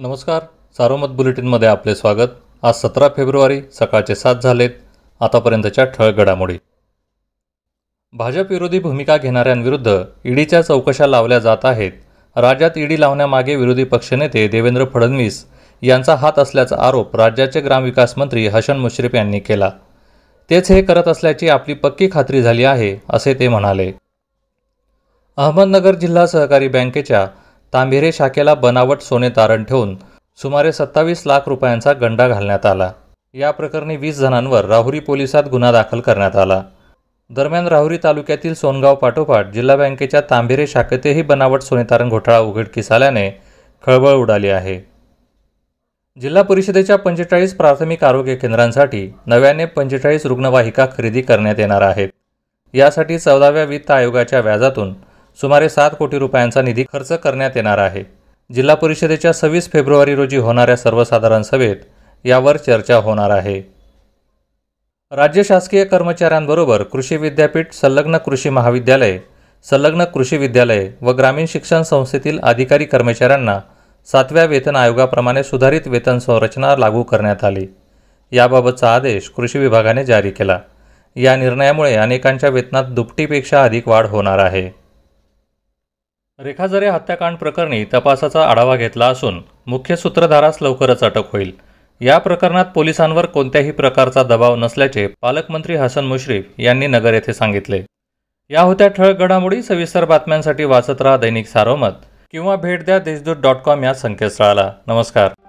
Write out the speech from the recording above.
नमस्कार सार्वमत बुलेटिनमध्ये आपले स्वागत आज सतरा फेब्रुवारी सकाळचे सात झालेत आतापर्यंतच्या ठळक घडामोडी भाजप विरोधी भूमिका घेणाऱ्यांविरुद्ध ईडीच्या चौकशा लावल्या जात आहेत राज्यात ईडी लावण्यामागे विरोधी पक्षनेते देवेंद्र फडणवीस यांचा हात असल्याचा आरोप राज्याचे ग्रामविकास मंत्री हसन मुश्रीफ यांनी केला तेच हे करत असल्याची आपली पक्की खात्री झाली आहे असे ते म्हणाले अहमदनगर जिल्हा सहकारी बँकेच्या तांभेरे शाखेला बनावट सोने तारण ठेवून सुमारे सत्तावीस लाख रुपयांचा गंडा घालण्यात आला या प्रकरणी वीस जणांवर राहुरी पोलिसात गुन्हा दाखल करण्यात आला दरम्यान राहुरी तालुक्यातील सोनगाव पाठोपाठ जिल्हा बँकेच्या तांभेरे शाखेतही बनावट सोने तारण घोटाळा उघडकीस आल्याने खळबळ उडाली आहे जिल्हा परिषदेच्या पंचेचाळीस प्राथमिक आरोग्य केंद्रांसाठी नव्याने पंचेचाळीस रुग्णवाहिका खरेदी करण्यात येणार आहेत यासाठी चौदाव्या वित्त आयोगाच्या व्याजातून सुमारे सात कोटी रुपयांचा निधी खर्च करण्यात येणार आहे जिल्हा परिषदेच्या सव्वीस फेब्रुवारी रोजी होणाऱ्या सर्वसाधारण सभेत यावर चर्चा होणार आहे राज्य शासकीय कर्मचाऱ्यांबरोबर कृषी विद्यापीठ संलग्न कृषी महाविद्यालय संलग्न कृषी विद्यालय व ग्रामीण शिक्षण संस्थेतील अधिकारी कर्मचाऱ्यांना सातव्या वेतन आयोगाप्रमाणे सुधारित वेतन संरचना लागू करण्यात आली याबाबतचा आदेश कृषी विभागाने जारी केला या निर्णयामुळे अनेकांच्या वेतनात दुपटीपेक्षा अधिक वाढ होणार आहे रेखाजरे हत्याकांड प्रकरणी तपासाचा आढावा घेतला असून मुख्य सूत्रधारास लवकरच अटक होईल या प्रकरणात पोलिसांवर कोणत्याही प्रकारचा दबाव नसल्याचे पालकमंत्री हसन मुश्रीफ यांनी नगर येथे सांगितले या होत्या ठळक घडामोडी सविस्तर बातम्यांसाठी वाचत राहा दैनिक सारोमत किंवा भेट द्या देशदूत डॉट कॉम या संकेतस्थळाला नमस्कार